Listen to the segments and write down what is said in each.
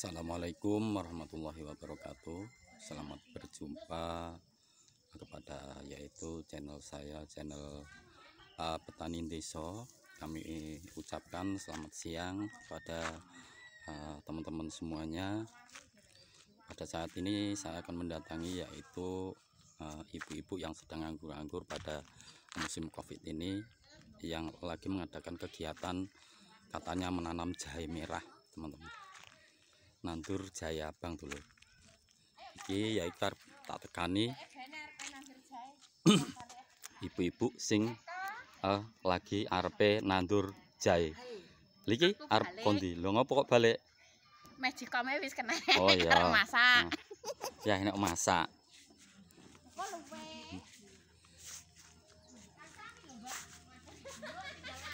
Assalamualaikum warahmatullahi wabarakatuh Selamat berjumpa kepada yaitu channel saya channel uh, petani deso kami ucapkan selamat siang kepada eh, teman-teman uh, semuanya pada saat ini saya akan mendatangi yaitu eh, ibu-ibu uh, yang sedang anggur-anggur pada musim covid ini yang lagi mengadakan kegiatan katanya menanam jahe merah teman-teman Nandur Jaya Abang dulu. Iki ya ikar tak tekani. Ibu-ibu sing eh, lagi arepe Nandur Jaya. Liki arep kondi. Lho ngopo kok balik? Magicome wis kena. Oh iya. masak. Nah. Ya enak masak.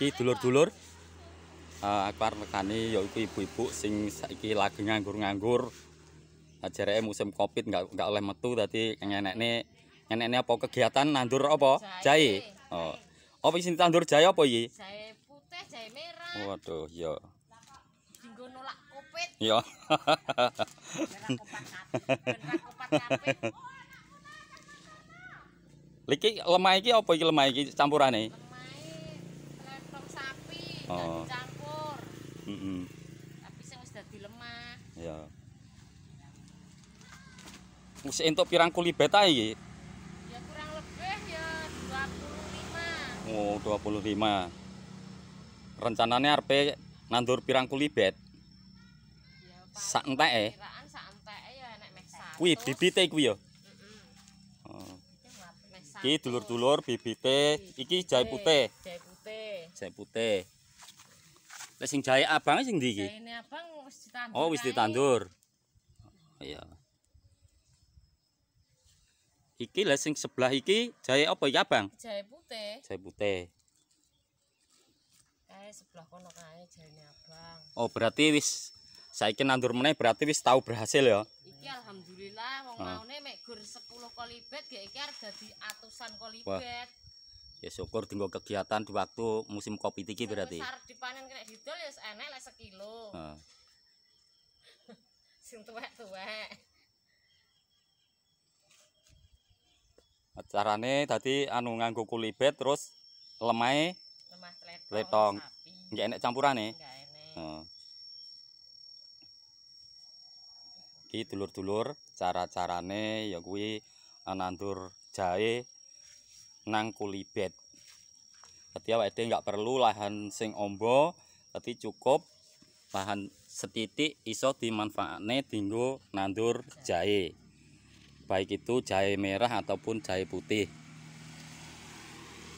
Ki dulur-dulur. Eh, aku Mekani, yaiku ibu-ibu sing saiki lagi nganggur-nganggur. Ajare musim Covid enggak enggak oleh metu dadi nenekne nenekne apa kegiatan nandur apa? Jahe. Oh. Apa sing tandur jahe apa iki? Jahe putih, jahe merah. Waduh, ya. Dinggo nolak Covid. Ya. Lha iki lemah iki apa iki lemah iki campurane? Lemah. ya Wis entuk pirang kuli beta iki? Ya kurang lebih ya 25. Oh, 25. Rencananya RP nandur pirang kuli bet. Ya, sak enteke. Kiraan sak enteke ya nek meh satu. Kuwi bibite ya. Oh. Iki dulur-dulur bibite, iki jahe putih. Jahe putih. Jahe putih. Lah sing jahe abange sing ndi iki? Jahene abang wis ditandur. Oh, wis ditandur. Iya. Iki lah sing sebelah iki jahe apa ya, Bang? Jahe putih. Jahe putih. Kae eh, sebelah kono kae jahe Abang. Oh, berarti wis saiki nandur meneh berarti wis tau berhasil ya. Iki alhamdulillah wong oh. maune mek gur 10 kolibet gek iki arep dadi atusan kolibet. Ya syukur dinggo kegiatan di waktu musim kopi iki berarti. Wis dipanen kena didol ya enek lek sekilo. Heeh. sing tuwek-tuwek. Acarane dadi anu nganggo kulibet terus lemahe lemah letong. Enggak enak campurane. Enggak enak. Oh. dulur-dulur cara-carane ya kuwi nandur jahe nang kulibet. Dadi awake dhewe enggak perlu lahan sing ombo, tapi cukup lahan setitik iso dimanfaatne dinggo nandur jahe. Baik itu jahe merah ataupun jahe putih.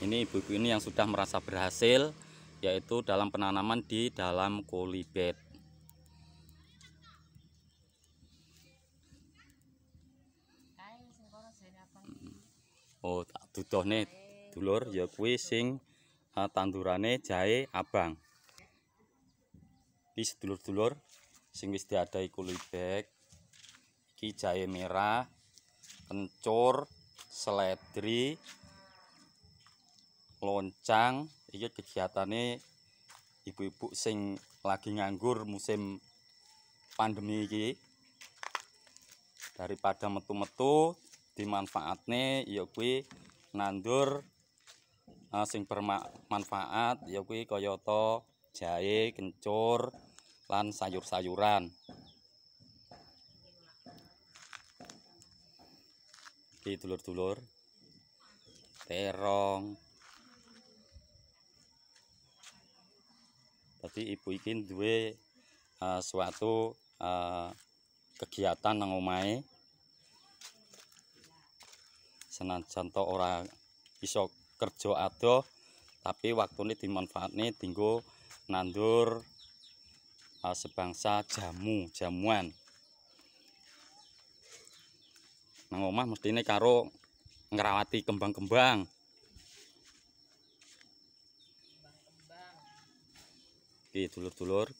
Ini ibu-ibu ini yang sudah merasa berhasil yaitu dalam penanaman di dalam kolibet. Oh, tak nih dulur ya kuwi sing eh, tandurane jahe abang. Di sedulur-dulur sing wis diadai kulibek iki jahe merah kencur seledri loncang iki kegiatane ibu-ibu sing lagi nganggur musim pandemi iki daripada metu-metu dimanfaatne ya kuwi nandur uh, sing bermanfaat ya kuwi kaya jahe kencur lan sayur-sayuran. Oke, dulur-dulur. Terong. Tadi ibu iki duwe eh, suatu eh, kegiatan nang omahe. Senajan to ora iso kerja adoh, tapi waktune dimanfaatne dinggo nandur sebangsa jamu jamuan nang omah mestine karo ngerawati kembang-kembang oke dulur-dulur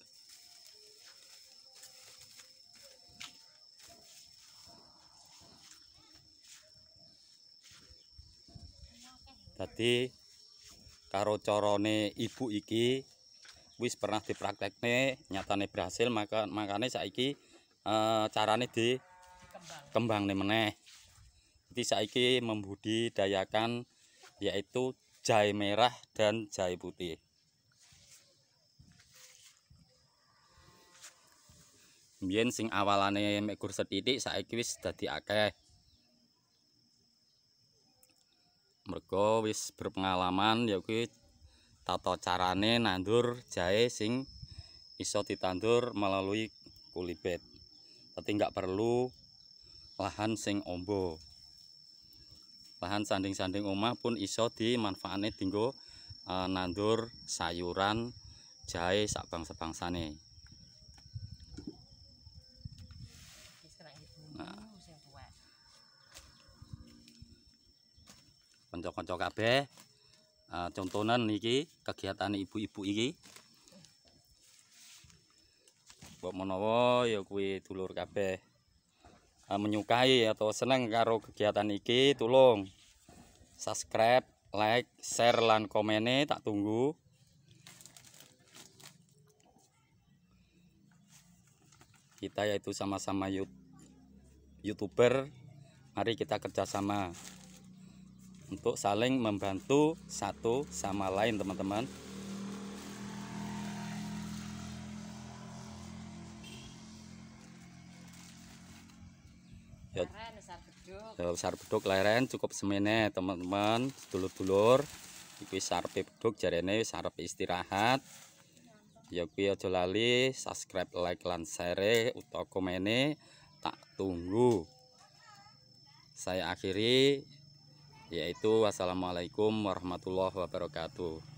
tadi karo corone ibu iki wis pernah dipraktek dipraktekne nyatane berhasil maka makanya saiki e, carane di kembang nih meneh jadi saiki membudidayakan yaitu jahe merah dan jahe putih Mbiyen sing awalane mekur setitik saiki wis dadi akeh. Mergo wis berpengalaman ya kuwi tata carane nandur jahe sing iso ditandur melalui kulibet tapi gak perlu lahan sing ombo lahan sanding-sanding omah pun iso dimanfaatne tinggo eh, nandur sayuran jahe sabang sebangsane nah. pencok kabeh Nah, contohan niki kegiatan ibu-ibu iki. Mbok menawa ya kuwi dulur kabeh ah, menyukai atau seneng karo kegiatan iki, tulung subscribe, like, share lan komene tak tunggu. Kita yaitu sama-sama youtuber, mari kita kerjasama untuk saling membantu satu sama lain teman-teman ya, ya besar beduk leren cukup semene teman-teman dulur-dulur iki sarpe beduk jarene sarpe istirahat ya kuwi aja lali subscribe like lan share utawa komene tak tunggu saya akhiri yaitu wassalamualaikum warahmatullahi wabarakatuh